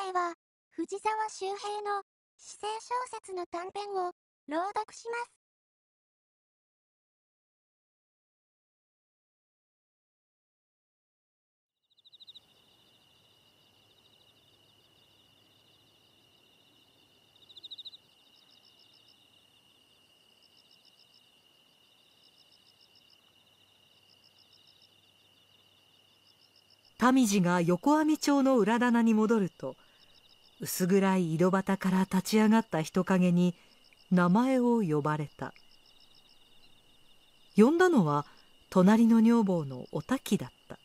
回は、藤沢周平の、小説の短編を、朗読します。民路が横網町の裏棚に戻ると薄暗い井戸端から立ち上がった人影に名前を呼ばれた呼んだのは隣の女房のお滝だった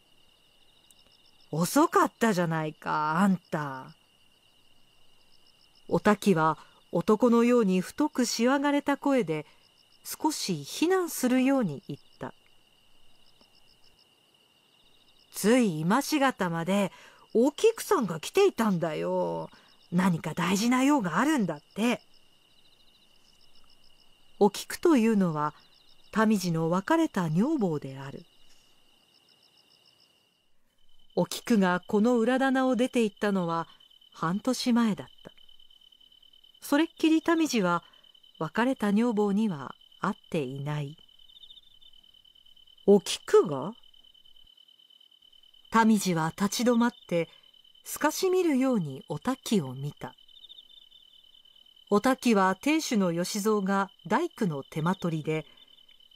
「遅かったじゃないかあんた」お滝は男のように太くしわがれた声で少し非難するように言った「つい今しがたまでお菊さんが来ていたんだよ。何か大事な用があるんだってお菊というのは民子の別れた女房であるお菊がこの裏棚を出て行ったのは半年前だったそれっきり民子は別れた女房には会っていないお菊が民子は立ち止まって透かし見るようにお滝を見たお滝は亭主の吉蔵が大工の手間取りで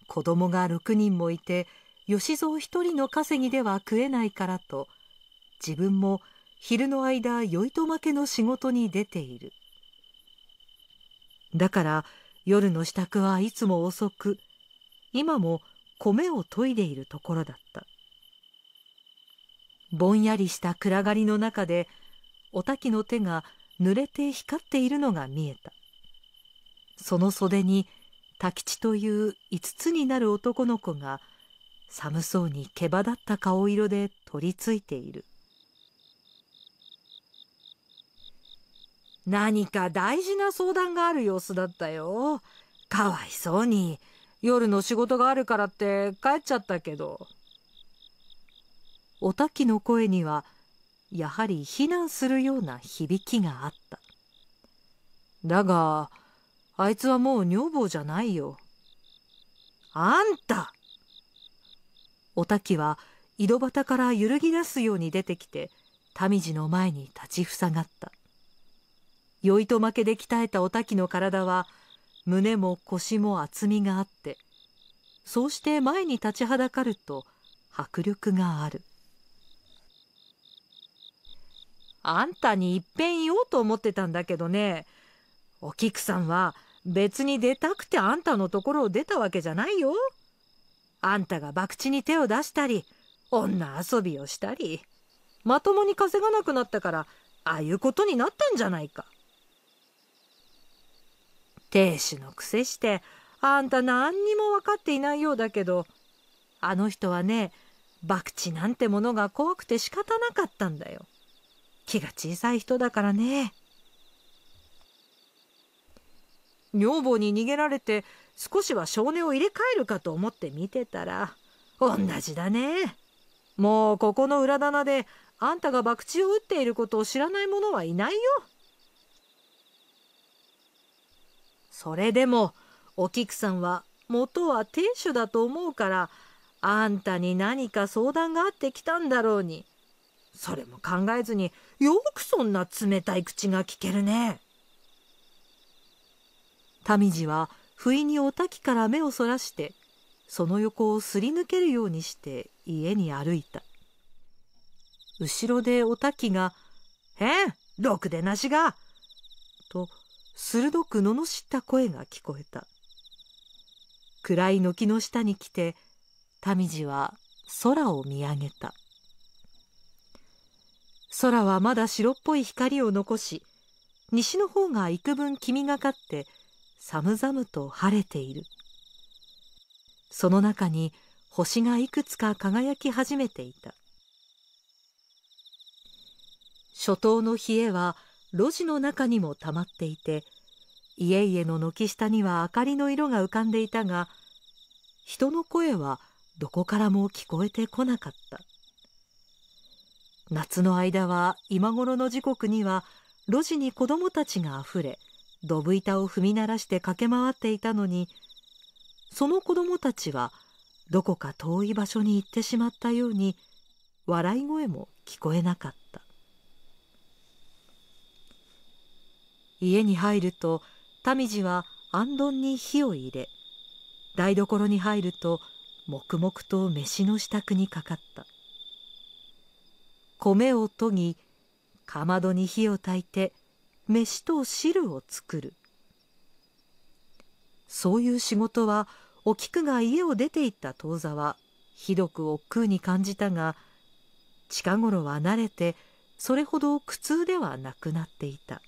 子供が6人もいて吉蔵一人の稼ぎでは食えないからと自分も昼の間酔いと負けの仕事に出ているだから夜の支度はいつも遅く今も米を研いでいるところだったぼんやりした暗がりの中でお滝の手が濡れて光っているのが見えたその袖に滝地という5つになる男の子が寒そうに毛羽立った顔色で取りついている何か大事な相談がある様子だったよかわいそうに夜の仕事があるからって帰っちゃったけどお滝の声にはやはり非難するような響きがあっただがあいつはもう女房じゃないよあんたお滝は井戸端から揺るぎ出すように出てきて民路の前に立ちふさがった酔いと負けで鍛えたお滝の体は胸も腰も厚みがあってそうして前に立ちはだかると迫力があるあんたにいっぺん言おうと思ってたんだけどねお菊さんは別に出たくてあんたのところを出たわけじゃないよ。あんたが博打に手を出したり女遊びをしたりまともに稼がなくなったからああいうことになったんじゃないか。亭主のくせしてあんた何にも分かっていないようだけどあの人はね博打なんてものが怖くて仕方なかったんだよ。気が小さい人だからね女房に逃げられて少しは少年を入れ替えるかと思って見てたら同じだねもうここの裏棚であんたが博打を打っていることを知らない者はいないよそれでもお菊さんは元は亭主だと思うからあんたに何か相談があってきたんだろうにそれも考えずによくそんな冷たい口が聞けるね。民路は不意にお滝から目をそらしてその横をすり抜けるようにして家に歩いた後ろでお滝が「へんろくでなしが!」と鋭く罵った声が聞こえた暗い軒の下に来て民路は空を見上げた。空はまだ白っぽい光を残し西の方が幾分黄みがかって寒々と晴れているその中に星がいくつか輝き始めていた初冬の冷えは路地の中にもたまっていて家々の軒下には明かりの色が浮かんでいたが人の声はどこからも聞こえてこなかった。夏の間は今頃の時刻には路地に子どもたちがあふれどぶ板を踏み鳴らして駆け回っていたのにその子どもたちはどこか遠い場所に行ってしまったように笑い声も聞こえなかった家に入ると民路はあんどんに火を入れ台所に入ると黙々と飯の支度にかかった米を研ぎかまどに火をたいて飯と汁を作るそういう仕事はお菊が家を出て行った当座はひどく億劫に感じたが近頃は慣れてそれほど苦痛ではなくなっていた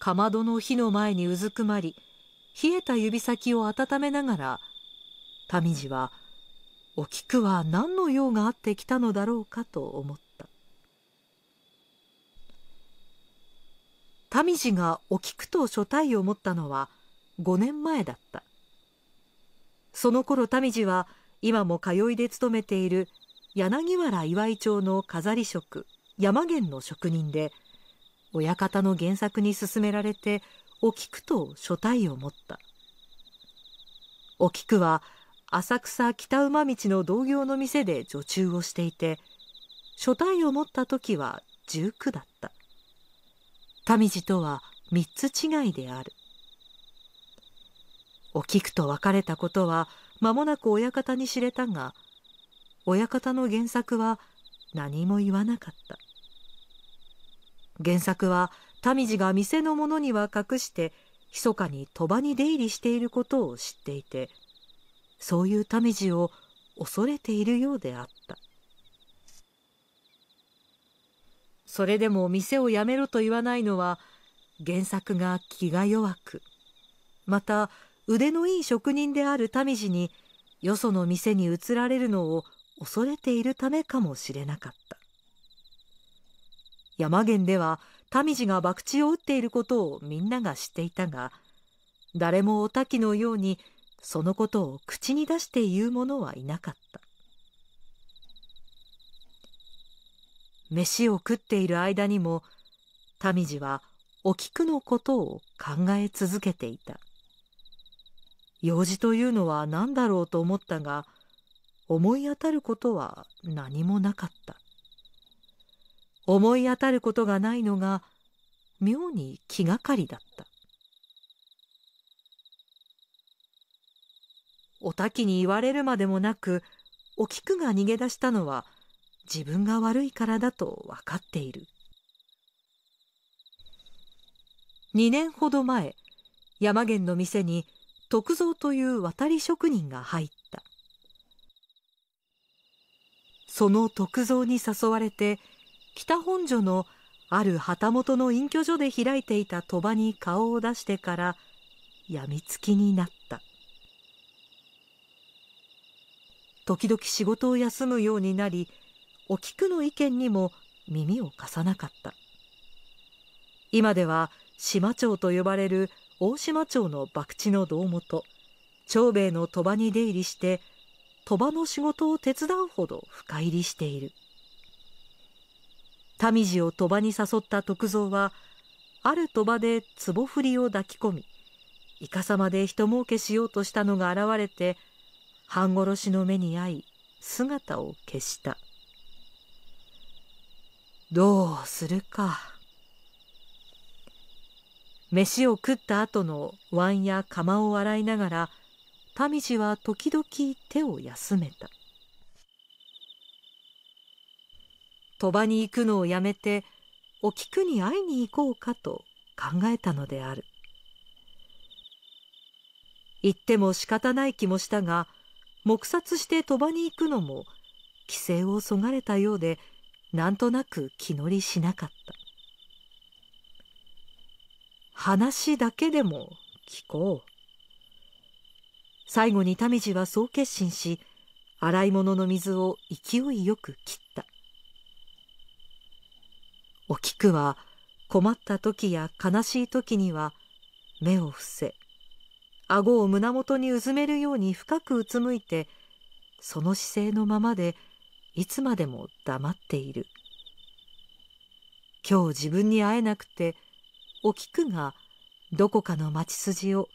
かまどの火の前にうずくまり冷えた指先を温めながら民路はお菊は何の用があってきたのだろうかと思った民次がお菊と書体を持ったのは5年前だったその頃民次は今も通いで勤めている柳原岩井町の飾り職山源の職人で親方の原作に勧められてお菊と書体を持ったお菊は浅草北馬道の同業の店で女中をしていて初帯を持った時は19だった民路とは3つ違いであるお菊と別れたことは間もなく親方に知れたが親方の原作は何も言わなかった原作は民路が店の者には隠して密かに鳥羽に出入りしていることを知っていてそういう民路を恐れているようであったそれでも店をやめろと言わないのは原作が気が弱くまた腕のいい職人である民路によその店に移られるのを恐れているためかもしれなかった山源では民路が博打を打っていることをみんなが知っていたが誰もお滝のようにそのことを口に出して言う者はいなかった飯を食っている間にも民次はお菊のことを考え続けていた用事というのは何だろうと思ったが思い当たることは何もなかった思い当たることがないのが妙に気がかりだったお滝に言われるまでもなくお菊が逃げ出したのは自分が悪いからだと分かっている2年ほど前山源の店に徳蔵という渡り職人が入ったその徳蔵に誘われて北本所のある旗本の隠居所で開いていた賭場に顔を出してから病みつきになった。時々仕事を休むようになりお菊の意見にも耳を貸さなかった今では島町と呼ばれる大島町の博打の胴元長兵衛の鳥羽に出入りして鳥羽の仕事を手伝うほど深入りしている民路を鳥羽に誘った徳蔵はある鳥羽で壺振りを抱き込みいかさまで人儲けしようとしたのが現れて半殺しの目に遭い姿を消したどうするか飯を食った後の碗や釜を洗いながら民路は時々手を休めた鳥羽に行くのをやめてお菊に会いに行こうかと考えたのである行っても仕方ない気もしたが黙殺して鳥羽に行くのも規制をそがれたようでなんとなく気乗りしなかった話だけでも聞こう最後に民路はそう決心し洗い物の水を勢いよく切ったお菊は困った時や悲しい時には目を伏せ顎を胸元にうずめるように深くうつむいてその姿勢のままでいつまでも黙っている今日自分に会えなくてお菊がどこかの町筋を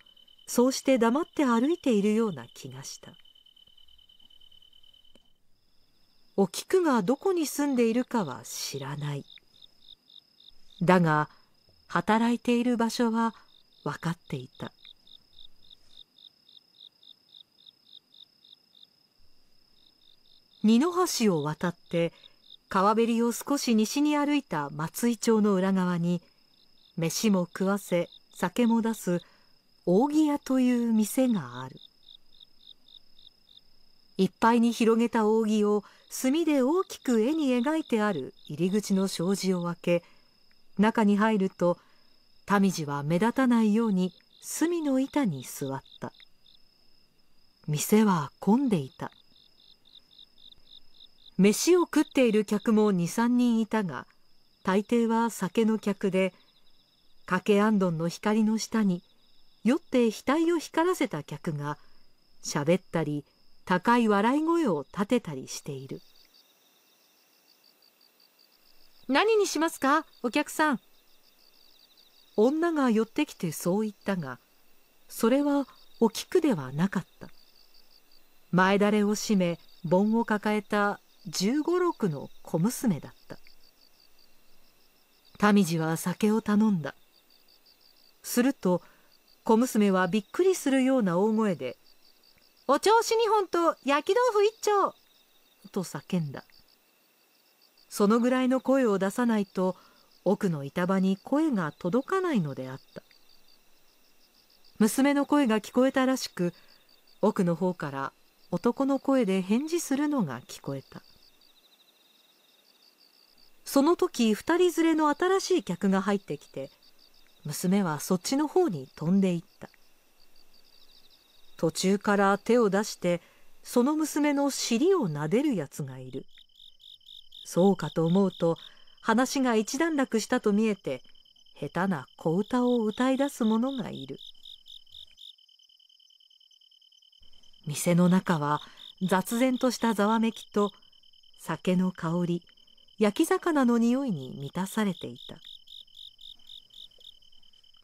そうして黙って歩いているような気がしたお菊がどこに住んでいるかは知らないだが働いている場所は分かっていた二の橋を渡って川べりを少し西に歩いた松井町の裏側に飯も食わせ酒も出す扇屋という店があるいっぱいに広げた扇を墨で大きく絵に描いてある入り口の障子を開け中に入ると民路は目立たないように隅の板に座った店は混んでいた飯を食っている客も23人いたが大抵は酒の客でかけあんどんの光の下に酔って額を光らせた客が喋ったり高い笑い声を立てたりしている「何にしますかお客さん」女が寄ってきてそう言ったがそれはお菊ではなかった前だれを締め盆を抱えた十五六の小娘だった民路は酒を頼んだすると小娘はびっくりするような大声で「お調子二本と焼き豆腐一丁!」と叫んだそのぐらいの声を出さないと奥の板場に声が届かないのであった娘の声が聞こえたらしく奥の方から男の声で返事するのが聞こえたその時二人連れの新しい客が入ってきて娘はそっちの方に飛んでいった途中から手を出してその娘の尻を撫でるやつがいるそうかと思うと話が一段落したと見えて下手な小歌を歌い出す者がいる店の中は雑然としたざわめきと酒の香り焼き魚の匂いに満たされていた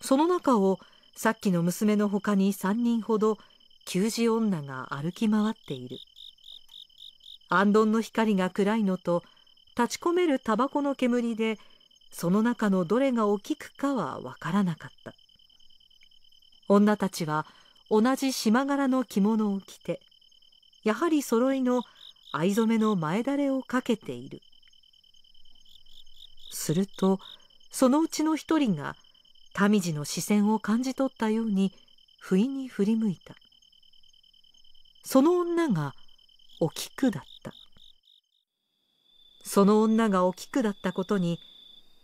その中をさっきの娘のほかに3人ほど給仕女が歩き回っている安どんの光が暗いのと立ち込めるタバコの煙でその中のどれが大きくかはわからなかった女たちは同じ島柄の着物を着てやはり揃いの藍染めの前だれをかけているするとそのうちの一人が民次の視線を感じ取ったように不意に振り向いたその女がお菊だったその女がお菊だったことに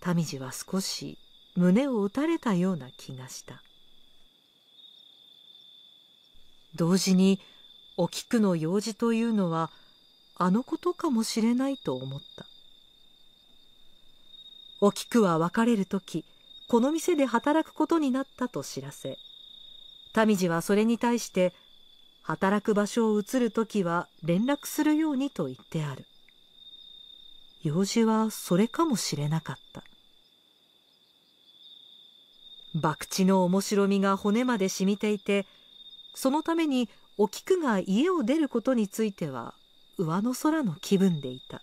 民次は少し胸を打たれたような気がした同時にお菊の用事というのはあのことかもしれないと思ったお菊は別れる時この店で働くことになったと知らせ民次はそれに対して働く場所を移る時は連絡するようにと言ってある用事はそれかもしれなかった博打の面白みが骨まで染みていてそのためにお菊が家を出ることについては上の空の気分でいた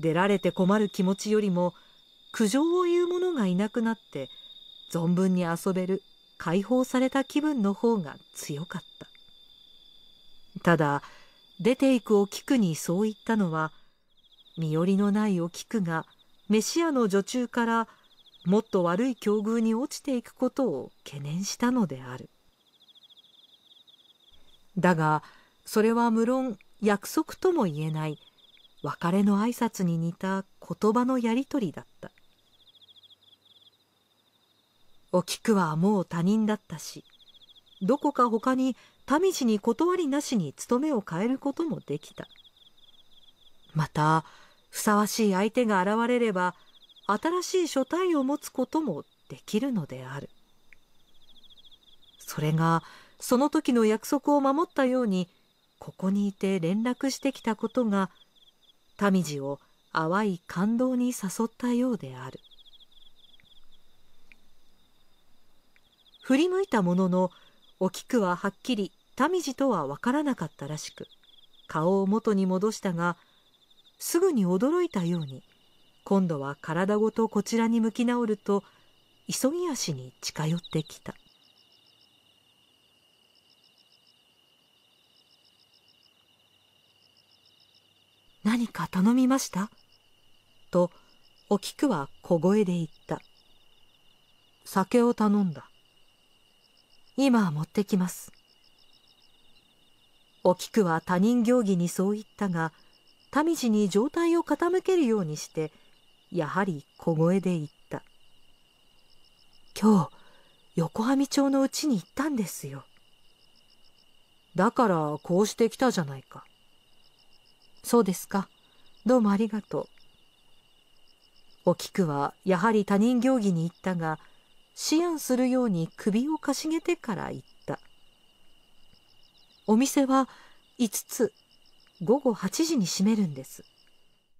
出られて困る気持ちよりも苦情を言う者がいなくなって存分に遊べる解放された気分の方が強かったただ出ていくお菊にそう言ったのは身寄りのないお菊が飯屋の女中からもっと悪い境遇に落ちていくことを懸念したのであるだがそれは無論約束とも言えない別れの挨拶に似た言葉のやり取りだったお菊はもう他人だったしどこか他に民路に断りなしに務めを変えることもできたまたふさわしい相手が現れれば新しい書体を持つこともできるのであるそれがその時の約束を守ったようにここにいて連絡してきたことが民路を淡い感動に誘ったようである振り向いたもののお菊ははっきり民路とは分からなかったらしく顔を元に戻したがすぐに驚いたように今度は体ごとこちらに向き直ると急ぎ足に近寄ってきた。何か頼みましたとお菊は小声で言った酒を頼んだ今持ってきますお菊は他人行儀にそう言ったが民地に状態を傾けるようにしてやはり小声で言った今日横浜町のうちに行ったんですよだからこうして来たじゃないかそうですか。どうもありがとう。お菊はやはり他人行儀に行ったが、思案するように首をかしげてから行った。お店は5つ、午後8時に閉めるんです。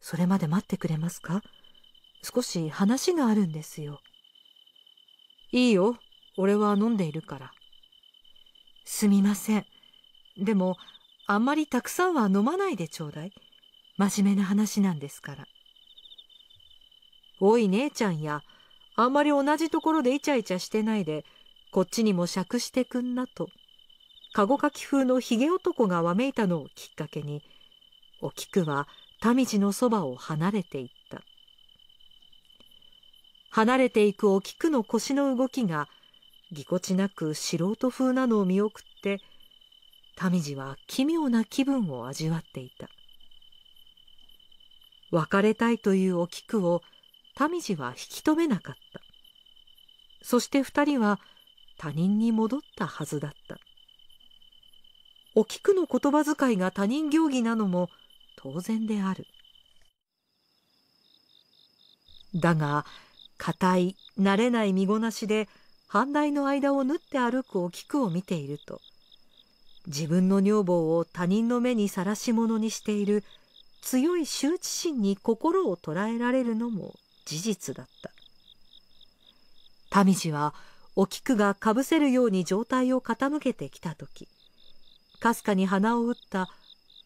それまで待ってくれますか少し話があるんですよ。いいよ。俺は飲んでいるから。すみません。でも、あんまりたくさんは飲まないでちょうだい。真面目な話なんですから。おい姉ちゃんや、あんまり同じところでイチャイチャしてないで、こっちにも酌してくんなと、カゴかき風のひげ男がわめいたのをきっかけに、お菊は民路のそばを離れていった。離れていくお菊の腰の動きが、ぎこちなく素人風なのを見送って、民路は奇妙な気分を味わっていた別れたいというお菊を民路は引き止めなかったそして2人は他人に戻ったはずだったお菊の言葉遣いが他人行儀なのも当然であるだが固い慣れない見ごなしで反対の間を縫って歩くお菊を見ていると自分の女房を他人の目にさらし者にしている強い羞恥心に心を捉えられるのも事実だった民路はお菊がかぶせるように状態を傾けてきた時かすかに鼻を打った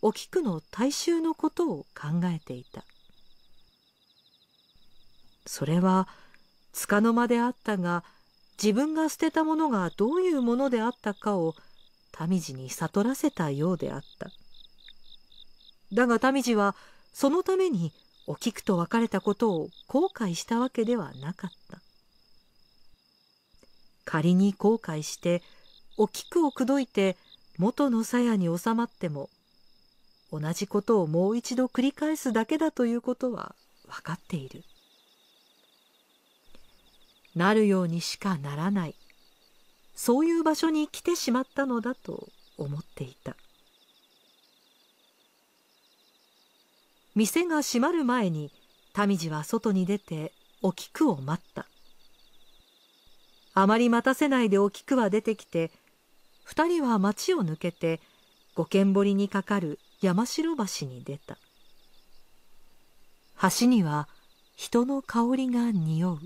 お菊の大衆のことを考えていたそれはつかの間であったが自分が捨てたものがどういうものであったかを民路に悟らせたようであっただが民路はそのためにお菊と別れたことを後悔したわけではなかった仮に後悔してお菊を口説いて元の鞘に収まっても同じことをもう一度繰り返すだけだということは分かっているなるようにしかならないそういう場所に来てしまったのだと思っていた店が閉まる前に民次は外に出てお菊を待ったあまり待たせないでお菊は出てきて2人は町を抜けて五軒堀にかかる山城橋に出た橋には人の香りが匂う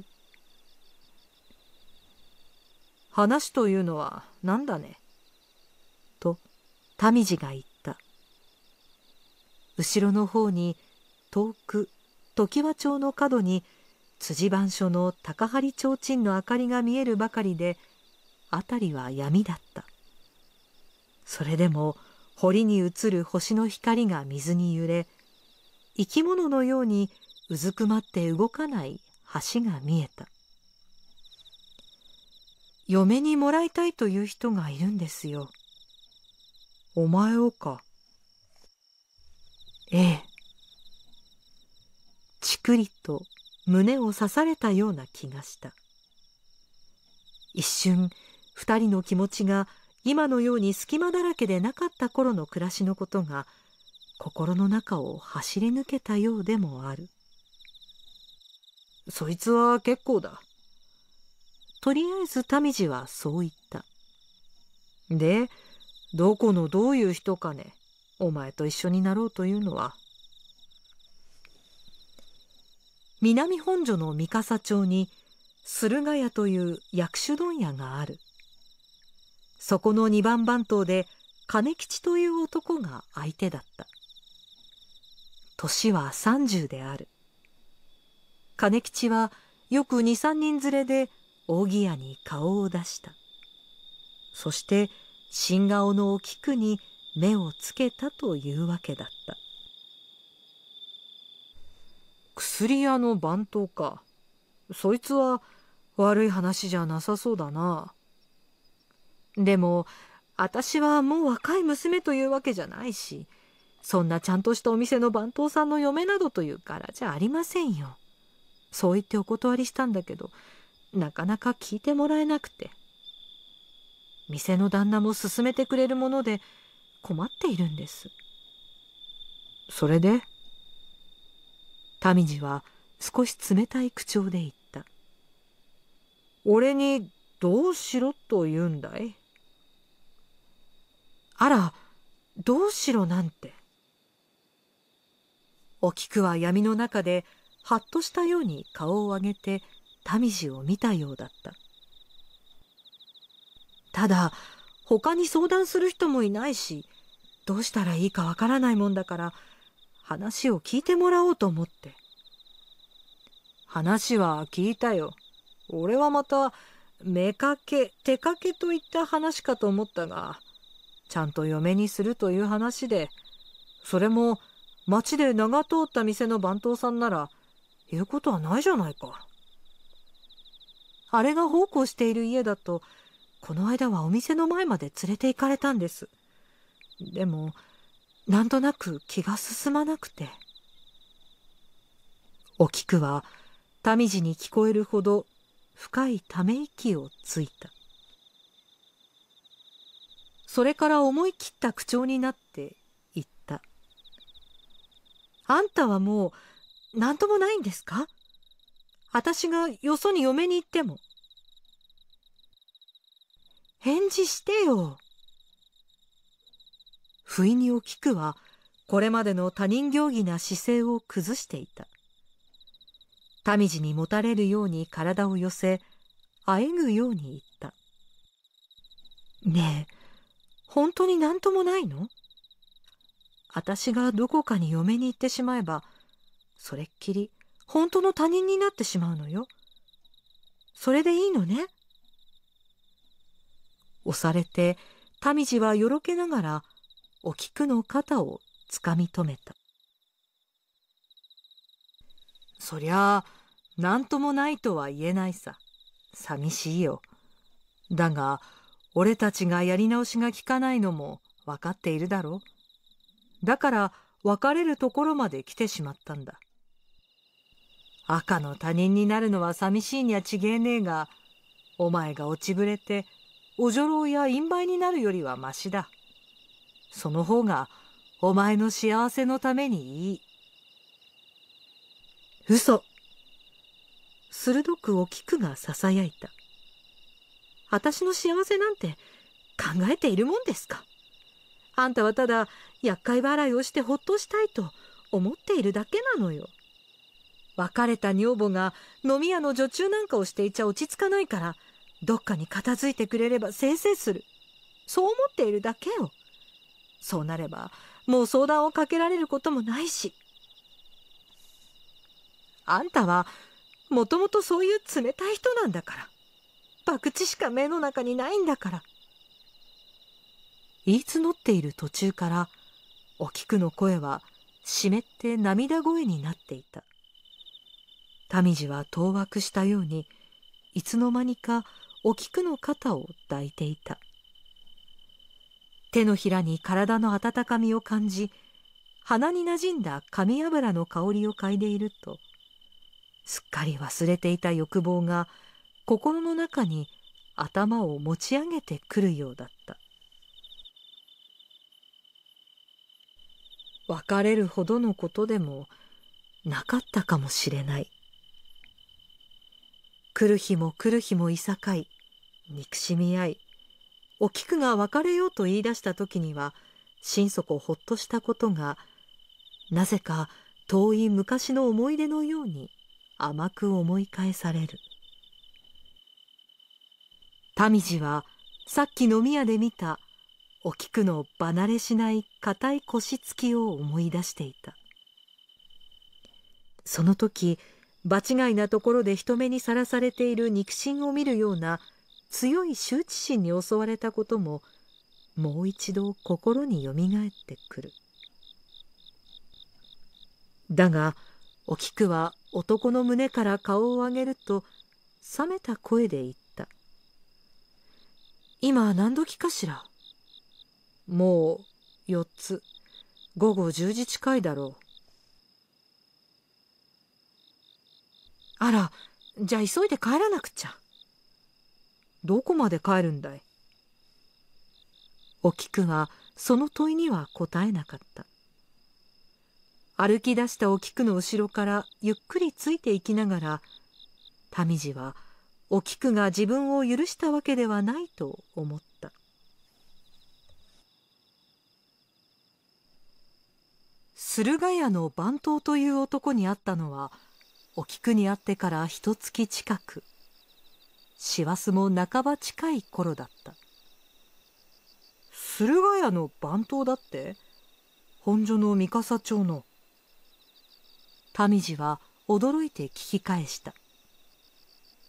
話というのは何だね。と民路が言った。後ろの方に遠く常盤町の角に辻番所の高張提灯の明かりが見えるばかりで辺りは闇だったそれでも堀に映る星の光が水に揺れ生き物のようにうずくまって動かない橋が見えた嫁にもらいたいという人がいるんですよ。お前をか。ええ。ちくりと胸を刺されたような気がした。一瞬、二人の気持ちが今のように隙間だらけでなかった頃の暮らしのことが心の中を走り抜けたようでもある。そいつは結構だ。とりあえず民路はそう言った。で、どこのどういう人かね、お前と一緒になろうというのは。南本所の三笠町に駿河屋という薬種問屋がある。そこの二番番頭で金吉という男が相手だった。年は三十である。金吉はよく二三人連れで扇屋に顔を出したそして新顔のお菊に目をつけたというわけだった薬屋の番頭かそいつは悪い話じゃなさそうだなでも私はもう若い娘というわけじゃないしそんなちゃんとしたお店の番頭さんの嫁などというからじゃありませんよそう言ってお断りしたんだけどなかなか聞いてもらえなくて店の旦那も勧めてくれるもので困っているんですそれで民次は少し冷たい口調で言った「俺にどうしろと言うんだい?」あらどうしろなんてお菊は闇の中ではっとしたように顔を上げて民路を見たようだったただ他に相談する人もいないしどうしたらいいかわからないもんだから話を聞いてもらおうと思って話は聞いたよ俺はまた目かけ手かけといった話かと思ったがちゃんと嫁にするという話でそれも町で名が通った店の番頭さんなら言うことはないじゃないかあれが奉公している家だとこの間はお店の前まで連れて行かれたんですでもなんとなく気が進まなくてお菊は民路に聞こえるほど深いため息をついたそれから思い切った口調になって言った「あんたはもう何ともないんですか?」私がよそに嫁に行っても。返事してよ。不意におくは、これまでの他人行儀な姿勢を崩していた。民地にもたれるように体を寄せ、あえぐように言った。ねえ、本当に何ともないの私がどこかに嫁に行ってしまえば、それっきり本当の他人になってしまうのよ。それでいいのね。押されて、民路はよろけながら、お菊の肩をつかみ留めた。そりゃあ、何ともないとは言えないさ。寂しいよ。だが、俺たちがやり直しがきかないのも分かっているだろう。だから、別れるところまで来てしまったんだ。赤の他人になるのは寂しいにゃちげえねえが、お前が落ちぶれて、お女郎や陰梅になるよりはましだ。その方が、お前の幸せのためにいい。嘘。鋭くお菊が囁いた。私の幸せなんて考えているもんですか。あんたはただ厄介払いをしてほっとしたいと思っているだけなのよ。別れた女房が飲み屋の女中なんかをしていちゃ落ち着かないから、どっかに片付いてくれればせいせいする。そう思っているだけよ。そうなれば、もう相談をかけられることもないし。あんたは、もともとそういう冷たい人なんだから。博打しか目の中にないんだから。言い募っている途中から、お菊の声は湿って涙声になっていた。民路は当惑したようにいつの間にかお菊の肩を抱いていた手のひらに体の温かみを感じ鼻になじんだ紙油の香りを嗅いでいるとすっかり忘れていた欲望が心の中に頭を持ち上げてくるようだった別れるほどのことでもなかったかもしれない来る日も来る日もいさかい憎しみ合いお菊が別れようと言い出した時には心底ほっとしたことがなぜか遠い昔の思い出のように甘く思い返される民路はさっき飲み屋で見たお菊の離れしない固い腰つきを思い出していたその時場違いなところで人目にさらされている肉親を見るような強い羞恥心に襲われたことももう一度心によみがえってくるだがお菊は男の胸から顔を上げると冷めた声で言った「今何時かしら?」「もう4つ午後10時近いだろう」あらじゃあ急いで帰らなくちゃどこまで帰るんだいお菊はその問いには答えなかった歩き出したお菊の後ろからゆっくりついていきながら民路はお菊が自分を許したわけではないと思った駿河屋の番頭という男に会ったのは「お菊に会ってから一月近く師走も半ば近い頃だった駿河屋の番頭だって本所の三笠町の民路は驚いて聞き返した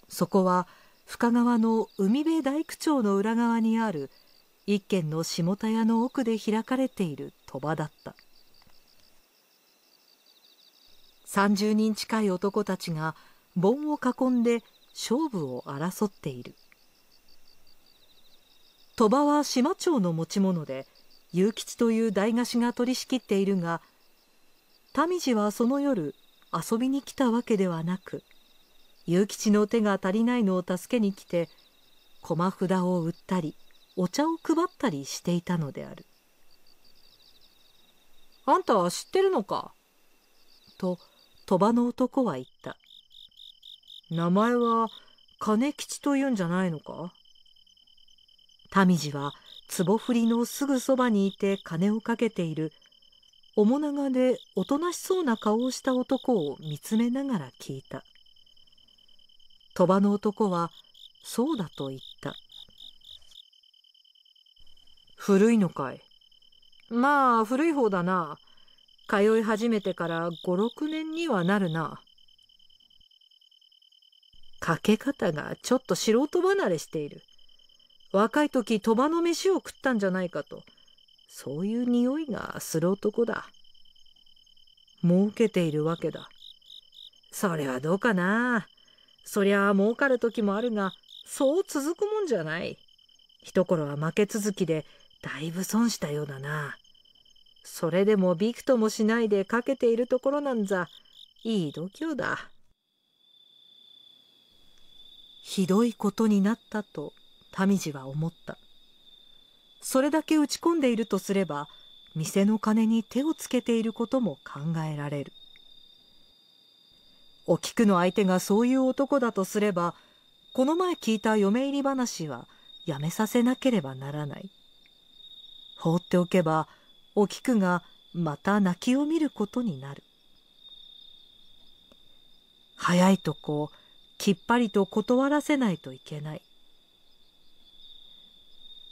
そこは深川の海辺大工町の裏側にある一軒の下田屋の奥で開かれている賭場だった30人近い男たちが盆を囲んで勝負を争っている鳥羽は島町の持ち物で悠吉という大菓子が取り仕切っているが民路はその夜遊びに来たわけではなく悠吉の手が足りないのを助けに来て駒札を売ったりお茶を配ったりしていたのである。あんたは知ってるのかと鳥羽の男は言った。名前は金吉というんじゃないのか民路は壺振りのすぐそばにいて金をかけている面長でおとなしそうな顔をした男を見つめながら聞いた鳥羽の男はそうだと言った古いのかいまあ古い方だな通い始めてから56年にはなるなかけ方がちょっと素人離れしている若い時鳥羽の飯を食ったんじゃないかとそういう匂いがする男だ儲けているわけだそれはどうかなそりゃ儲かる時もあるがそう続くもんじゃない一頃は負け続きでだいぶ損したようだなそれでもびくともしないでかけているところなんざいい度胸だひどいことになったと民次は思ったそれだけ打ち込んでいるとすれば店の金に手をつけていることも考えられるお菊の相手がそういう男だとすればこの前聞いた嫁入り話はやめさせなければならない放っておけばお菊がまた泣きを見ることになる早いとこきっぱりと断らせないといけない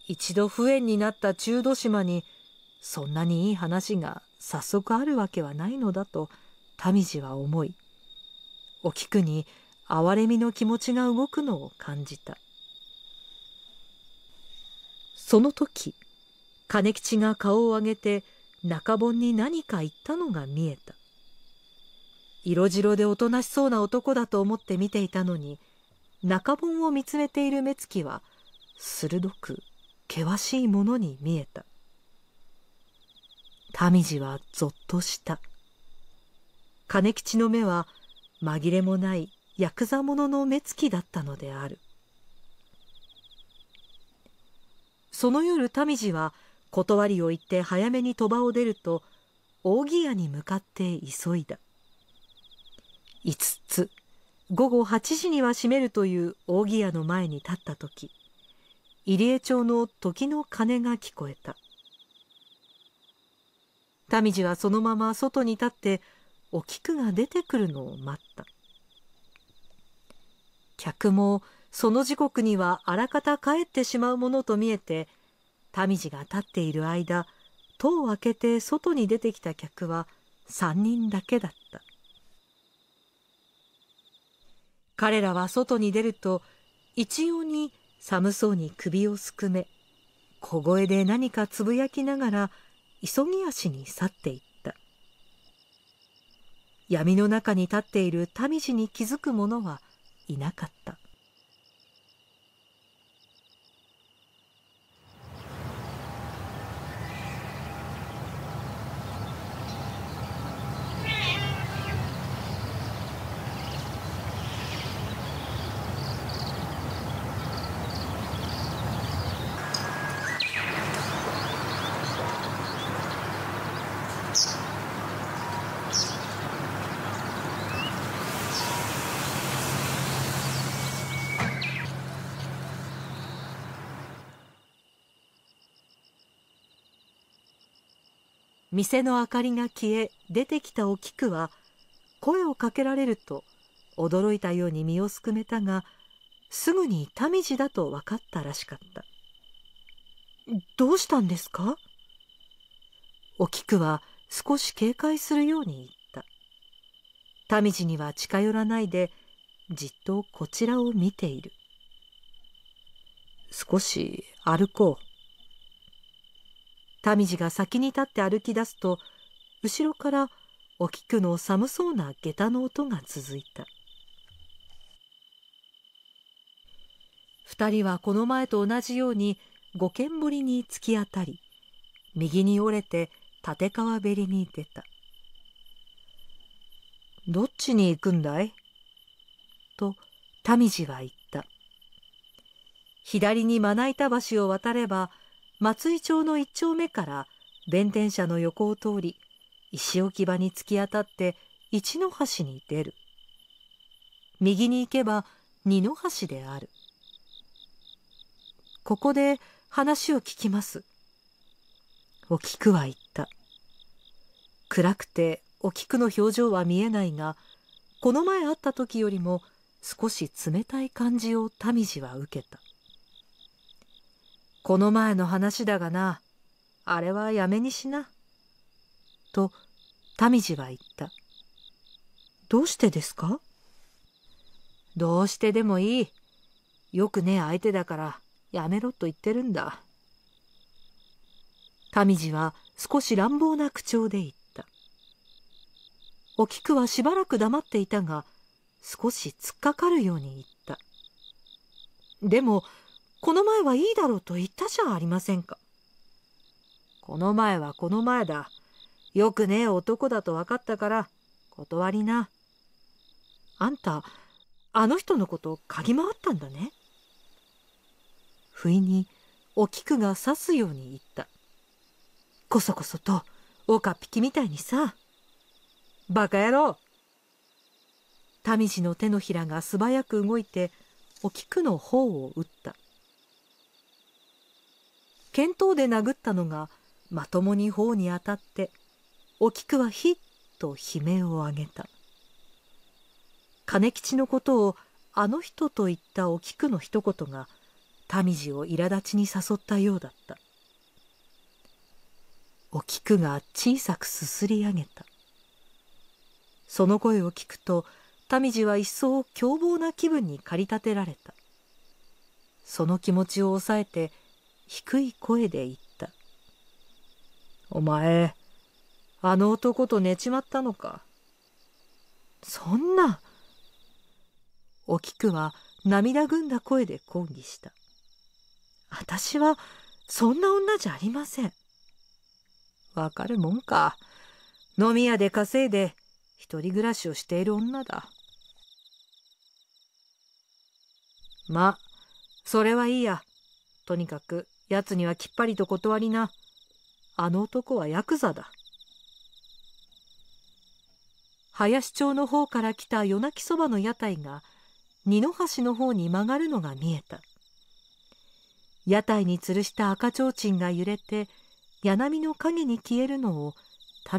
一度不縁になった中土島にそんなにいい話が早速あるわけはないのだと民路は思いお菊に憐れみの気持ちが動くのを感じたその時金吉が顔を上げて中盆に何か言ったのが見えた色白でおとなしそうな男だと思って見ていたのに中盆を見つめている目つきは鋭く険しいものに見えた民路はぞっとした金吉の目は紛れもないヤクザ者の目つきだったのであるその夜民路は断りを言って早めに鳥羽を出ると扇屋に向かって急いだ5つ午後8時には閉めるという扇屋の前に立った時入江町の時の鐘が聞こえた民路はそのまま外に立ってお菊が出てくるのを待った客もその時刻にはあらかた帰ってしまうものと見えて民次が立っている間戸を開けて外に出てきた客は3人だけだった彼らは外に出ると一様に寒そうに首をすくめ小声で何かつぶやきながら急ぎ足に去っていった闇の中に立っている民事に気づく者はいなかった店の明かりが消え出てきたお菊は声をかけられると驚いたように身をすくめたがすぐにタミジだと分かったらしかったどうしたんですかお菊は少し警戒するように言ったタミジには近寄らないでじっとこちらを見ている少し歩こう民路が先に立って歩き出すと後ろからお菊の寒そうな下駄の音が続いた2人はこの前と同じように五軒堀に突き当たり右に折れて立川べりに出た「どっちに行くんだい?」と民路は言った左にまな板橋を渡れば松井町の一丁目から弁天社の横を通り石置き場に突き当たって一の橋に出る右に行けば二の橋であるここで話を聞きますお菊は言った暗くてお菊の表情は見えないがこの前会った時よりも少し冷たい感じを民路は受けたこの前の話だがなあれはやめにしな」と民路は言った「どうしてですか?」「どうしてでもいいよくね相手だからやめろと言ってるんだ」民路は少し乱暴な口調で言ったお菊はしばらく黙っていたが少し突っかかるように言ったでもこの前はいいだろうと言ったじゃありませんか。この前はこの前だ。よくねえ男だと分かったから断りな。あんた、あの人のこと嗅ぎ回ったんだね。不意にお菊が刺すように言った。こそこそと、岡っ引きみたいにさ。バカ野郎ミジの手のひらが素早く動いてお菊の方を打った見当で殴ったのがまともに頬に当たってお菊はひっと悲鳴を上げた金吉のことをあの人と言ったお菊の一言が民路を苛立ちに誘ったようだったお菊が小さくすすり上げたその声を聞くと民路は一層凶暴な気分に駆り立てられたその気持ちを抑えて低い声で言った「お前あの男と寝ちまったのか」そんなお菊は涙ぐんだ声で抗議した私はそんな女じゃありませんわかるもんか飲み屋で稼いで一人暮らしをしている女だまそれはいいやとにかく奴にはきっぱりと断りな。あの男はヤクザだ。林町の方から来た夜泣きそばの屋台が二の橋の方に曲がるのが見えた。屋台に吊るした赤ちょうちんが揺れて柳の陰に消えるのを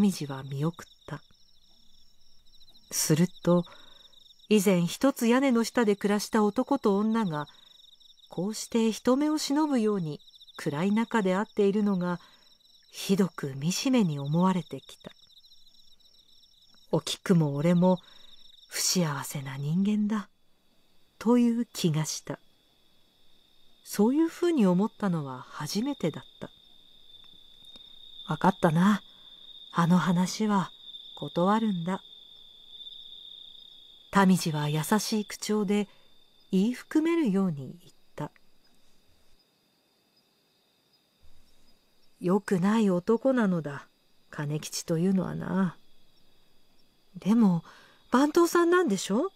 民路は見送った。すると以前一つ屋根の下で暮らした男と女がこうして人目を忍ぶように暗い中で会っているのがひどく惨めに思われてきたおきくも俺も不幸せな人間だという気がしたそういうふうに思ったのは初めてだった分かったなあの話は断るんだ民路は優しい口調で言い含めるように言っ良くない男なのだ金吉というのはなでも番頭さんなんでしょ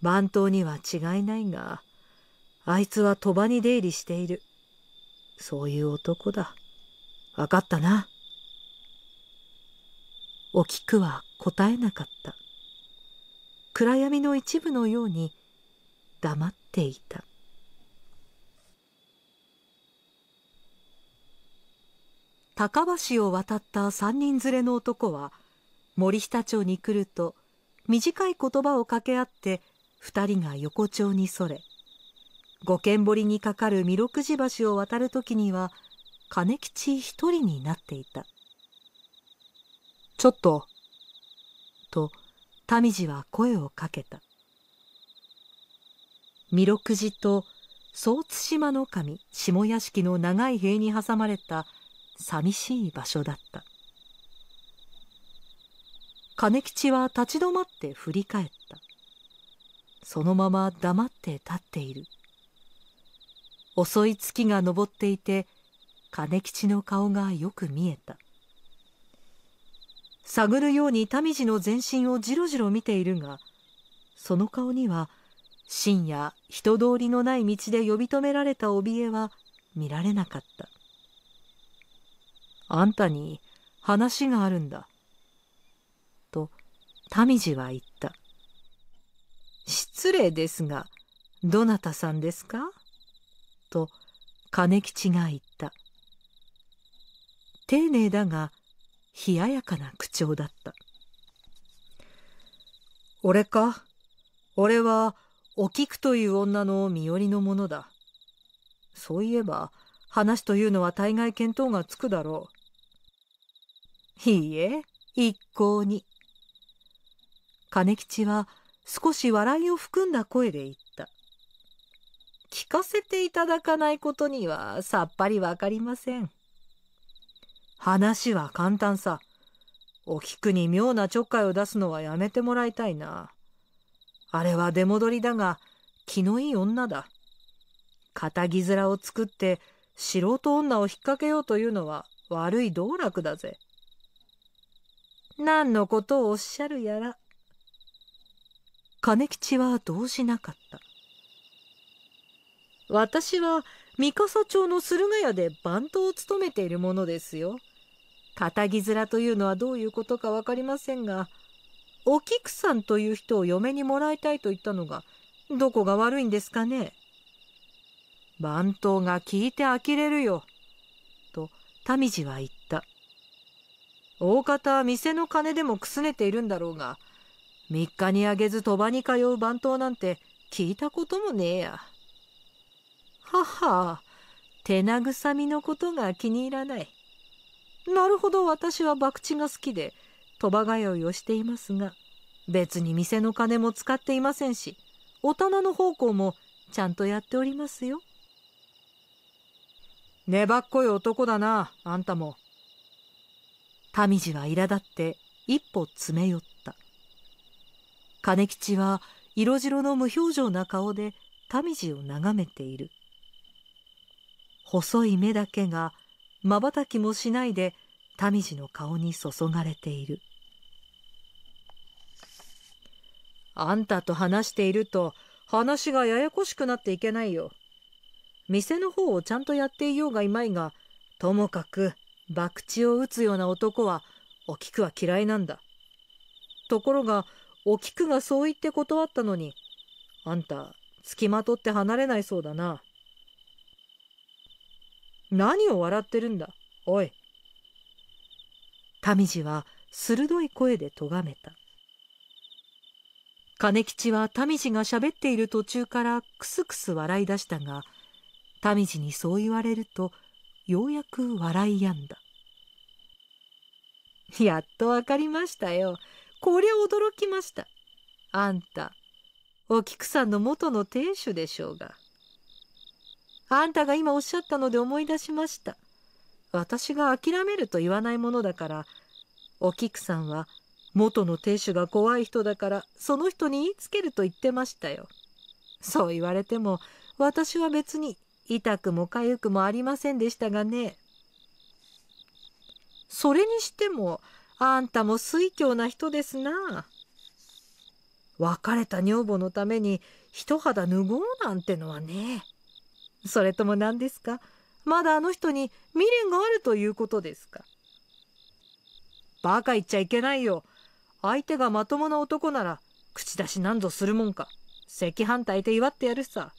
番頭には違いないがあいつは賭場に出入りしているそういう男だ分かったなお菊は答えなかった暗闇の一部のように黙っていた高橋を渡った3人連れの男は森下町に来ると短い言葉を掛け合って2人が横丁にそれ五軒堀にかかる弥勒寺橋を渡る時には金吉一人になっていた「ちょっと」と民次は声をかけた弥勒寺と総津島の神下屋敷の長い塀に挟まれた寂しい場所だった金吉は立ち止まって振り返ったそのまま黙って立っている遅い月が昇っていて金吉の顔がよく見えた探るように民路の全身をじろじろ見ているがその顔には深夜人通りのない道で呼び止められた怯えは見られなかったあんたに話があるんだ。と、民次は言った。失礼ですが、どなたさんですかと、金吉が言った。丁寧だが、冷ややかな口調だった。俺か。俺は、お菊という女の身寄りのものだ。そういえば、話というのは大概見当がつくだろう。いいえ一向に金吉は少し笑いを含んだ声で言った聞かせていただかないことにはさっぱりわかりません話は簡単さお菊に妙なちょっかいを出すのはやめてもらいたいなあれは出戻りだが気のいい女だ仇面を作って素人女を引っ掛けようというのは悪い道楽だぜ何のことをおっしゃるやら金吉は動じなかった私は三笠町の駿河屋で番頭を務めているものですよ片木面というのはどういうことかわかりませんがお菊さんという人を嫁にもらいたいと言ったのがどこが悪いんですかね番頭が聞いて呆れるよと民次は言った。大方店の金でもくすねているんだろうが3日にあげず鳥羽に通う番頭なんて聞いたこともねえや。はは手慰みのことが気に入らない。なるほど私は博打が好きで鳥羽通いをしていますが別に店の金も使っていませんしお棚の奉公もちゃんとやっておりますよ。粘っこい男だなあんたも。民地は苛立って一歩詰め寄った金吉は色白の無表情な顔で民地を眺めている細い目だけがまばたきもしないで民地の顔に注がれているあんたと話していると話がややこしくなっていけないよ店の方をちゃんとやっていようがいまいがともかく博打を打つような男はお菊は嫌いなんだ。ところがお菊がそう言って断ったのにあんた付きまとって離れないそうだな。何を笑ってるんだおい。上地は鋭い声でとがめた。金吉は民路が喋っている途中からくすくす笑い出したが民路にそう言われるとようやく笑いやんだやっとわかりましたよこりゃ驚きましたあんたお菊さんの元の亭主でしょうがあんたが今おっしゃったので思い出しました私が諦めると言わないものだからお菊さんは元の亭主が怖い人だからその人に言いつけると言ってましたよそう言われても私は別に痛くもかゆくもありませんでしたがね。それにしても、あんたも水狂な人ですな。別れた女房のために一肌脱ごうなんてのはね。それとも何ですかまだあの人に未練があるということですかバカ言っちゃいけないよ。相手がまともな男なら、口出しなんぞするもんか。赤反対で祝ってやるさ。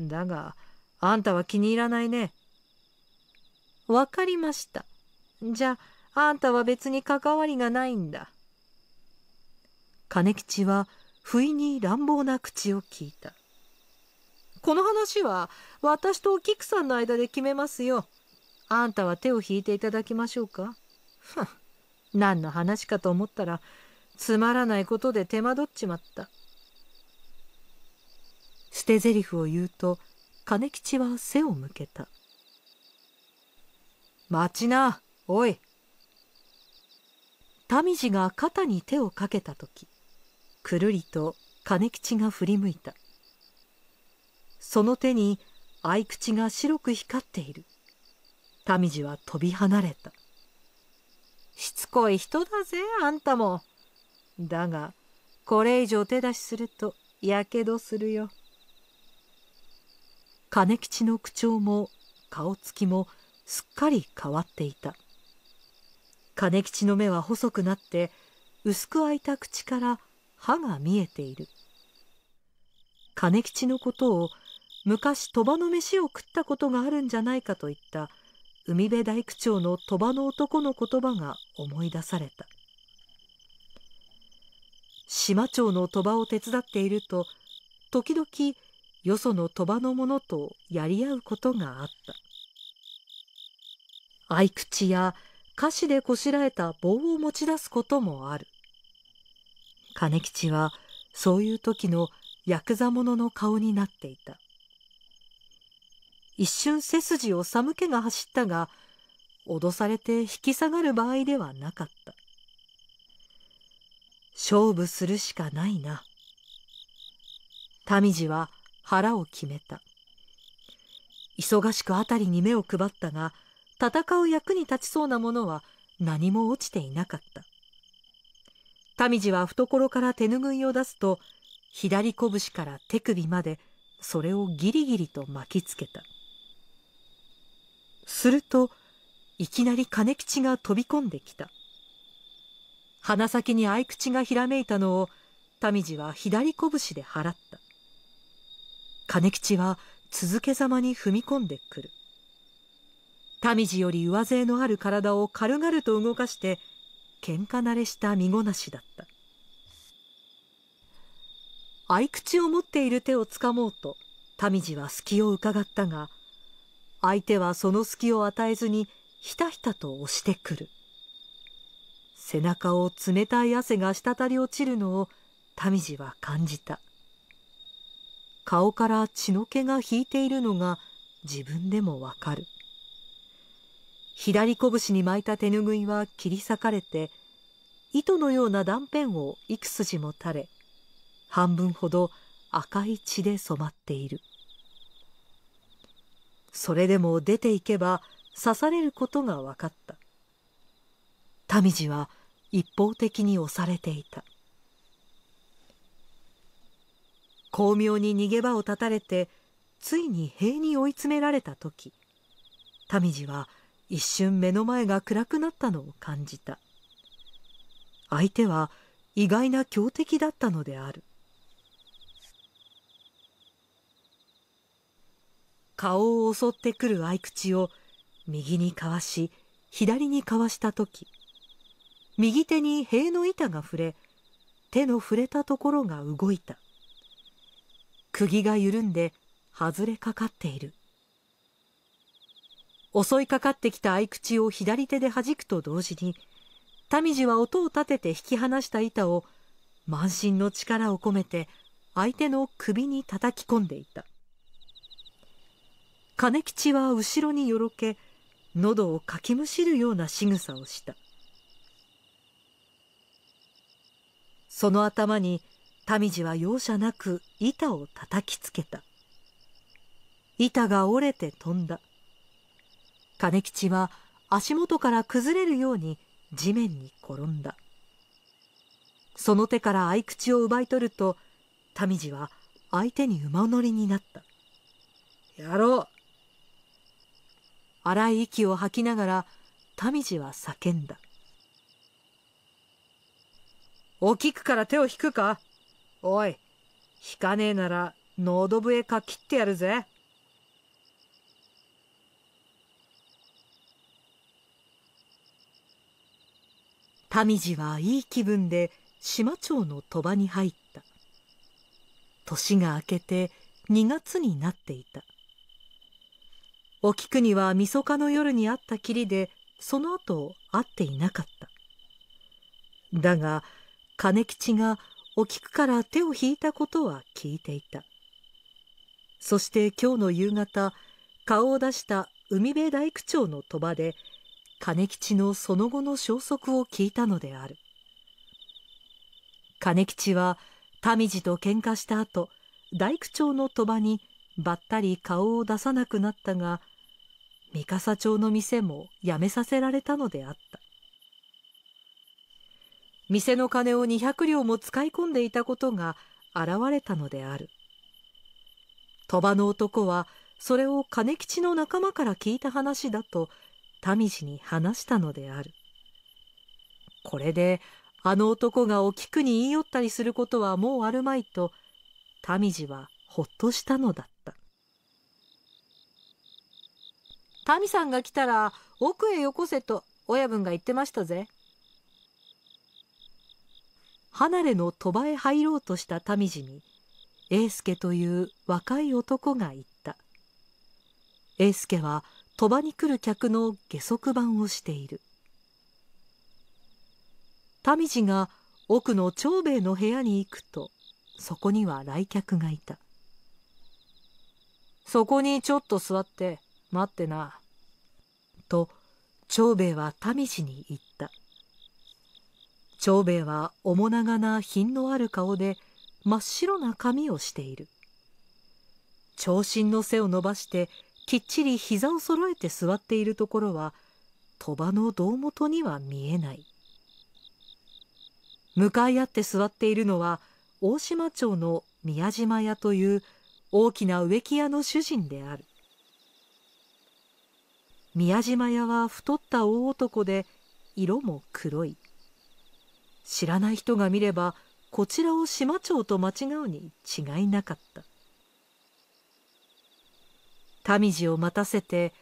だが、あんたは気に入らないね。わかりました。じゃあ、あんたは別に関わりがないんだ。金吉は、不意に乱暴な口を聞いた。この話は、私とお菊さんの間で決めますよ。あんたは手を引いていただきましょうか。ふん、何の話かと思ったら、つまらないことで手間取っちまった。捨て台詞を言うと、金吉は背を向けた「待ちなおい」民次が肩に手をかけた時くるりと金吉が振り向いたその手に合口が白く光っている民次は飛び離れたしつこい人だぜあんたもだがこれ以上手出しするとやけどするよ金吉の口調も顔つきもすっかり変わっていた金吉の目は細くなって薄く開いた口から歯が見えている金吉のことを昔鳥羽の飯を食ったことがあるんじゃないかといった海辺大工長の鳥羽の男の言葉が思い出された島町の鳥羽を手伝っていると時々よその鳥羽の者とやり合うことがあった合口や菓子でこしらえた棒を持ち出すこともある金吉はそういう時のヤクザ者の顔になっていた一瞬背筋を寒気が走ったが脅されて引き下がる場合ではなかった勝負するしかないな民次は腹を決めた忙しく辺りに目を配ったが戦う役に立ちそうなものは何も落ちていなかった民次は懐から手ぬぐいを出すと左拳から手首までそれをギリギリと巻きつけたするといきなり金吉が飛び込んできた鼻先に合口がひらめいたのを民次は左拳で払った金吉は続けざまに踏み込んでくる民路より上背のある体を軽々と動かして喧嘩慣れした見ごなしだった合口を持っている手をつかもうと民路は隙をうかがったが相手はその隙を与えずにひたひたと押してくる背中を冷たい汗が滴り落ちるのを民路は感じた顔から血の気が引いているのが自分でもわかる左拳に巻いた手ぬぐいは切り裂かれて糸のような断片を幾筋も垂れ半分ほど赤い血で染まっているそれでも出ていけば刺されることが分かった民路は一方的に押されていた巧妙に逃げ場を断たれてついに塀に追い詰められた時民路は一瞬目の前が暗くなったのを感じた相手は意外な強敵だったのである顔を襲ってくる合口を右にかわし左にかわした時右手に塀の板が触れ手の触れたところが動いた釘が緩んで外れかかっている襲いかかってきた合口を左手で弾くと同時に民路は音を立てて引き離した板を満身の力を込めて相手の首に叩き込んでいた金吉は後ろによろけ喉をかきむしるような仕草をしたその頭に民路は容赦なく板を叩きつけた板が折れて飛んだ金吉は足元から崩れるように地面に転んだその手から合口を奪い取ると民路は相手に馬乗りになった「やろう!」荒い息を吐きながら民路は叫んだ「お菊から手を引くかおい引かねえなら喉笛かきってやるぜ。民路はいい気分で島町の鳥羽に入った年が明けて2月になっていたお菊には晦日の夜に会ったきりでその後会っていなかっただが金吉がお菊から手を引いたことは聞いていたそして今日の夕方顔を出した海辺大工町の鳥羽で金吉のその後の消息を聞いたのである金吉は民路と喧嘩した後大工町の鳥羽にばったり顔を出さなくなったが三笠町の店も辞めさせられたのであった店の金を200両も使い込んでいたことが現れたのである鳥羽の男はそれを金吉の仲間から聞いた話だと民路に話したのであるこれであの男がお菊に言い寄ったりすることはもうあるまいと民路はほっとしたのだった民さんが来たら奥へよこせと親分が言ってましたぜ。離れの鳥羽へ入ろうとした民路に英介という若い男が言った英介は鳥羽に来る客の下足番をしている民路が奥の長兵衛の部屋に行くとそこには来客がいたそこにちょっと座って待ってなと長兵衛は民路に言った「長兵衛は面長な品のある顔で真っ白な髪をしている長身の背を伸ばしてきっちり膝を揃えて座っているところは鳥羽の胴元には見えない向かい合って座っているのは大島町の宮島屋という大きな植木屋の主人である宮島屋は太った大男で色も黒い知らない人が見ればこちらを島町と間違うに違いなかった民路を待たせて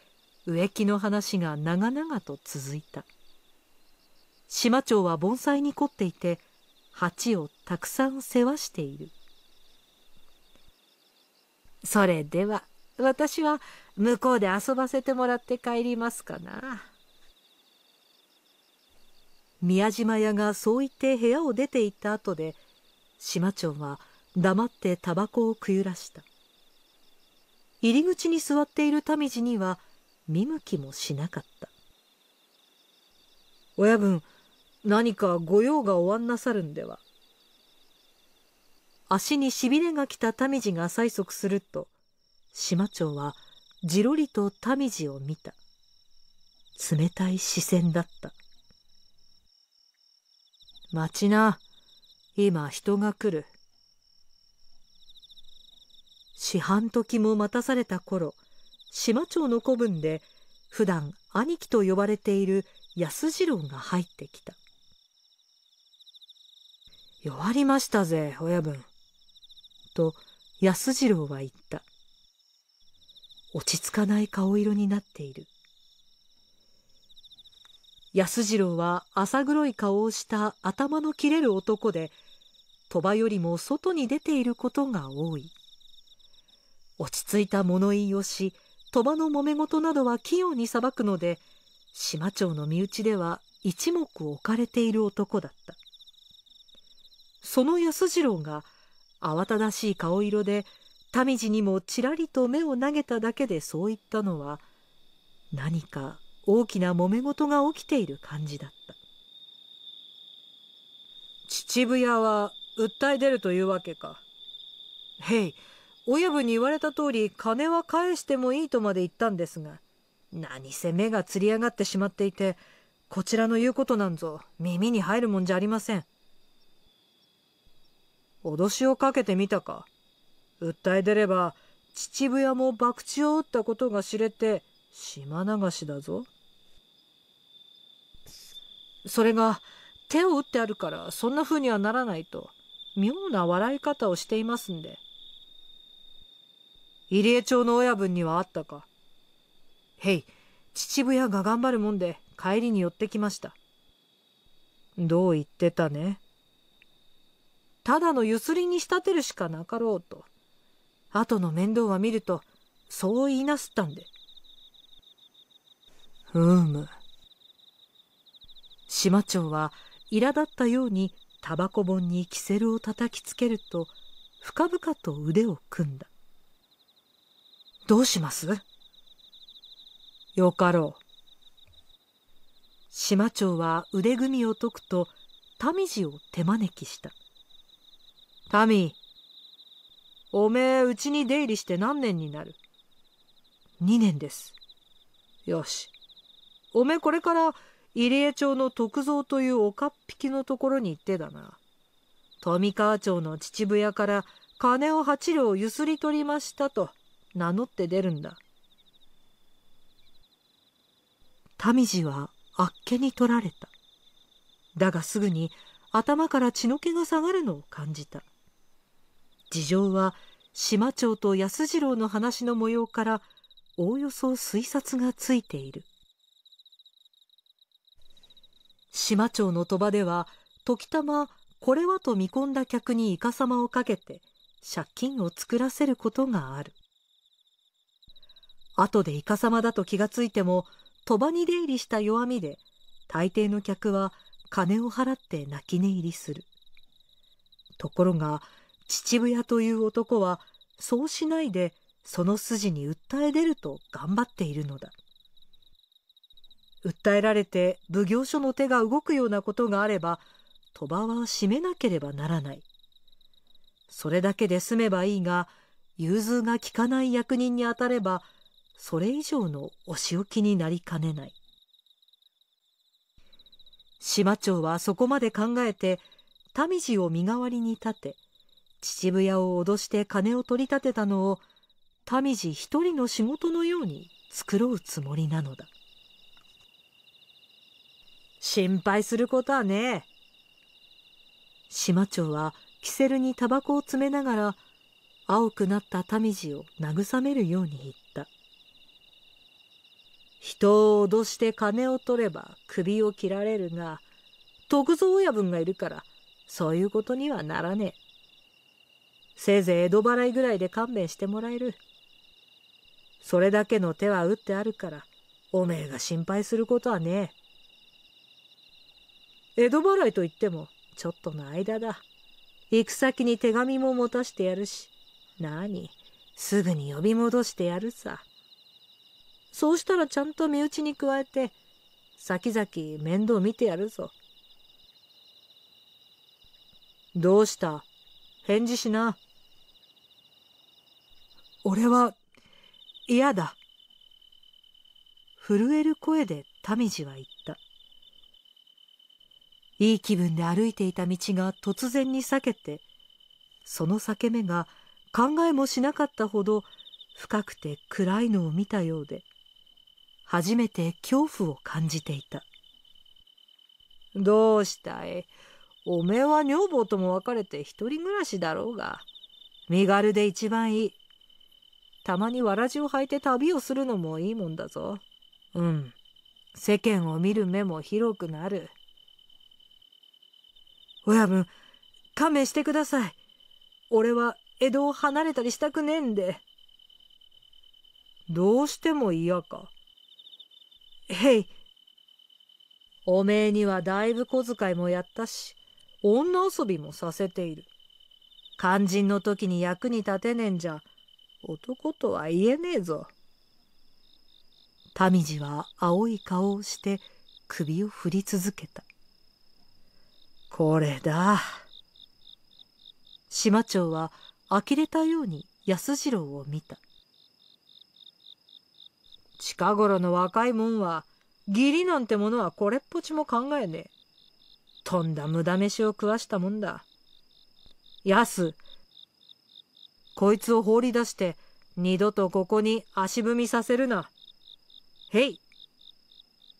植木の話が長々と続いた島町は盆栽に凝っていて鉢をたくさん世話しているそれでは私は向こうで遊ばせてもらって帰りますかな。宮島屋がそう言って部屋を出て行った後で島町は黙ってタバコをくゆらした入り口に座っている民次には見向きもしなかった親分何か御用がおわんなさるんでは足にしびれが来た民次が催促すると島町はじろりと民次を見た冷たい視線だった待ちな。今人が来る。四半時も待たされた頃、島町の古文で普段兄貴と呼ばれている安次郎が入ってきた。弱りましたぜ、親分。と安次郎は言った。落ち着かない顔色になっている。安次郎は浅黒い顔をした頭の切れる男で鳥羽よりも外に出ていることが多い落ち着いた物言いをし鳥羽の揉め事などは器用に裁くので島町の身内では一目置かれている男だったその安次郎が慌ただしい顔色で民次にもちらりと目を投げただけでそう言ったのは何か大きな揉め事が起きている感じだった秩父屋は訴え出るというわけかへい親分に言われた通り金は返してもいいとまで言ったんですが何せ目がつり上がってしまっていてこちらの言うことなんぞ耳に入るもんじゃありません脅しをかけてみたか訴え出れば秩父屋も博打を打ったことが知れて島流しだぞそれが手を打ってあるからそんな風にはならないと妙な笑い方をしていますんで入江町の親分にはあったかへい秩父屋が頑張るもんで帰りに寄ってきましたどう言ってたねただのゆすりに仕立てるしかなかろうと後の面倒は見るとそう言いなすったんでうむ、島長は苛立ったようにタバコ本にキセルを叩きつけると深々と腕を組んだ「どうします?」「よかろう」島長は腕組みを解くと民路を手招きした「民おめえうちに出入りして何年になる?」「2年です」「よしおめえこれから入江町の徳蔵という岡っ引きのところに行ってだな。富川町の秩父屋から金を八両ゆすり取りましたと名乗って出るんだ。民路はあっけに取られた。だがすぐに頭から血の気が下がるのを感じた。事情は島町と安次郎の話の模様からおおよそ推察がついている。島町の鳥羽では時たまこれはと見込んだ客にイカ様をかけて借金を作らせることがある後でイカ様だと気がついても鳥羽に出入りした弱みで大抵の客は金を払って泣き寝入りするところが秩父屋という男はそうしないでその筋に訴え出ると頑張っているのだ訴えられて奉行所の手が動くようなことがあれば賭場は閉めなければならないそれだけで済めばいいが融通が利かない役人に当たればそれ以上のお仕置きになりかねない島町はそこまで考えて民路を身代わりに立て秩父屋を脅して金を取り立てたのを民路一人の仕事のように作ろうつもりなのだ。心配することはねえ。島長はキセルにタバコを詰めながら青くなった民地を慰めるように言った。人を脅して金を取れば首を切られるが徳蔵親分がいるからそういうことにはならねえ。せいぜい江戸払いぐらいで勘弁してもらえる。それだけの手は打ってあるからおめえが心配することはねえ。江戸払いといってもちょっとの間だ行く先に手紙も持たしてやるし何すぐに呼び戻してやるさそうしたらちゃんと身内に加えて先々面倒見てやるぞどうした返事しな俺は嫌だ震える声で民路は言ったいい気分で歩いていた道が突然に裂けてその裂け目が考えもしなかったほど深くて暗いのを見たようで初めて恐怖を感じていた「どうしたいおめえは女房とも別れて一人暮らしだろうが身軽で一番いいたまにわらじを履いて旅をするのもいいもんだぞうん世間を見る目も広くなる」。親分、勘弁してください。俺は江戸を離れたりしたくねえんで。どうしても嫌か。へい。おめえにはだいぶ小遣いもやったし、女遊びもさせている。肝心の時に役に立てねえんじゃ、男とは言えねえぞ。民路は青い顔をして首を振り続けた。これだ。島長は呆れたように安次郎を見た。近頃の若いもんは義理なんてものはこれっぽちも考えねえ。とんだ無駄飯を食わしたもんだ。やす、こいつを放り出して二度とここに足踏みさせるな。へい、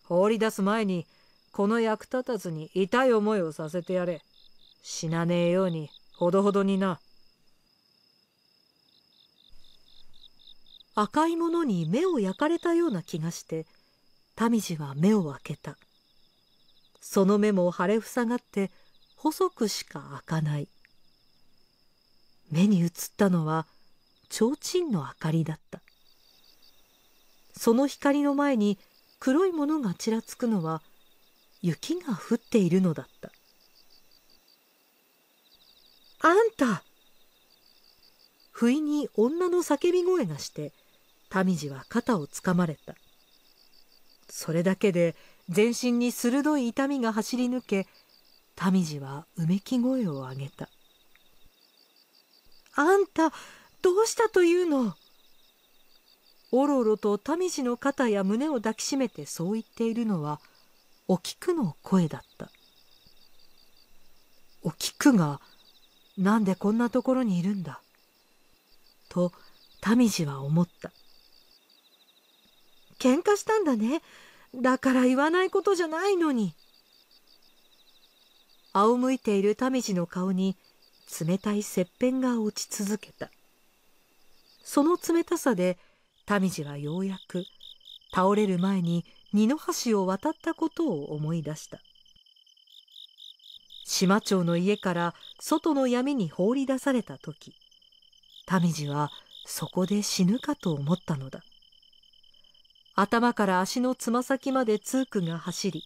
放り出す前にこの役立たずに痛い思いをさせてやれ死なねえようにほどほどにな赤いものに目を焼かれたような気がして民路は目を開けたその目も腫れ塞がって細くしか開かない目に映ったのは提灯の明かりだったその光の前に黒いものがちらつくのは雪が降っているのだったあんた不意に女の叫び声がして民路は肩をつかまれたそれだけで全身に鋭い痛みが走り抜け民路はうめき声を上げた「あんたどうしたというの?」おろおろと民路の肩や胸を抱きしめてそう言っているのはお菊の声だったお菊がなんでこんなところにいるんだと民路は思った喧嘩したんだねだから言わないことじゃないのに仰向いている民路の顔に冷たい雪片が落ち続けたその冷たさで民路はようやく倒れる前に二の橋を渡ったことを思い出した島町の家から外の闇に放り出された時民路はそこで死ぬかと思ったのだ頭から足のつま先まで通空が走り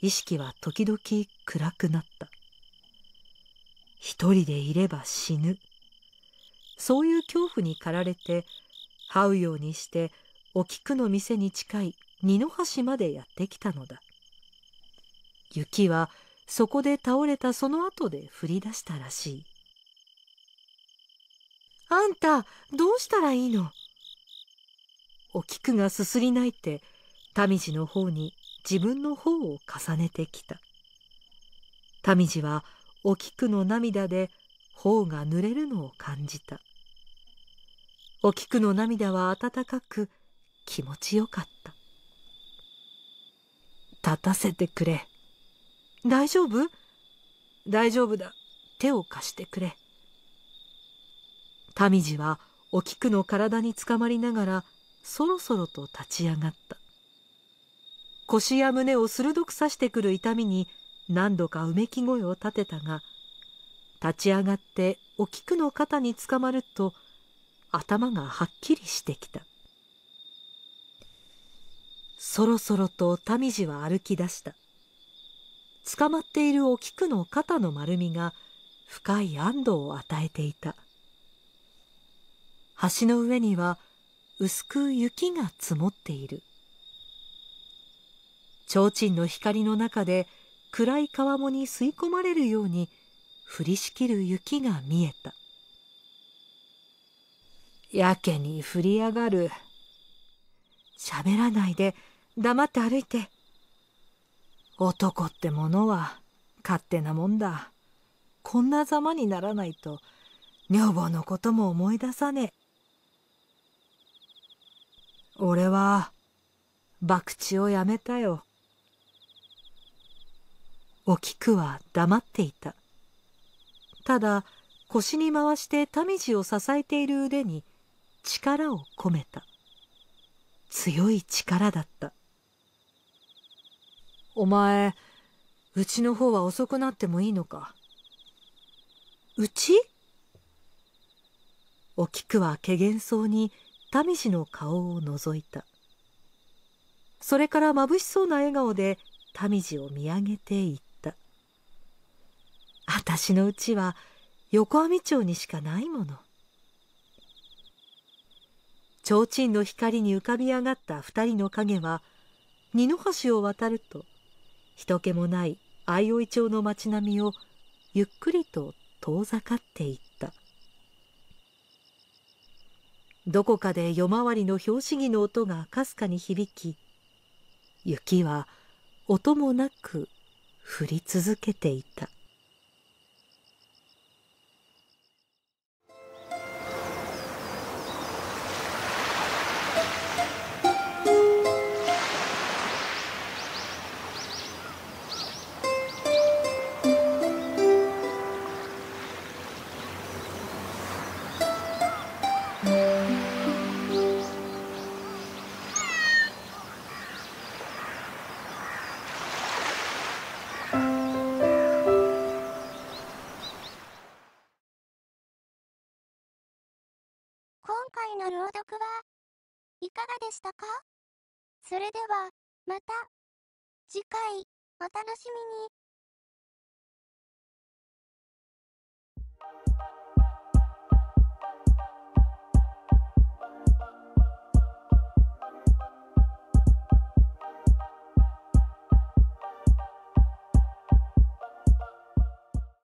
意識は時々暗くなった一人でいれば死ぬそういう恐怖に駆られて這うようにしてお菊の店に近い二の橋までやってきたのだ雪はそこで倒れたその後で降り出したらしいあんたどうしたらいいのお菊がすすり泣いて民路の方に自分の方を重ねてきた民路はお菊の涙で頬が濡れるのを感じたお菊の涙は温かく気持ちよかった立たせてくれ。大丈夫大丈夫だ。手を貸してくれ。民路はお菊の体につかまりながらそろそろと立ち上がった。腰や胸を鋭く刺してくる痛みに何度かうめき声を立てたが、立ち上がってお菊の肩につかまると頭がはっきりしてきた。そろそろと民路は歩き出した捕まっているお菊の肩の丸みが深い安堵を与えていた橋の上には薄く雪が積もっている提灯の光の中で暗い川面に吸い込まれるように降りしきる雪が見えたやけに降り上がる喋らないで黙って歩いて男ってものは勝手なもんだこんなざまにならないと女房のことも思い出さねえ俺は博打をやめたよお菊は黙っていたただ腰に回して民路を支えている腕に力を込めた強い力だったお前、うちの方は遅くなってもいいのか。うちお菊はけげんそうに民氏の顔を覗いた。それから眩しそうな笑顔で民氏を見上げていった。私のうちは横網町にしかないもの。提灯の光に浮かび上がった二人の影は、二の橋を渡ると、人気もない相生町の町並みをゆっくりと遠ざかっていったどこかで夜回りの拍子木の音がかすかに響き雪は音もなく降り続けていた。はいかがでしたかそれでは、また次回お楽しみに。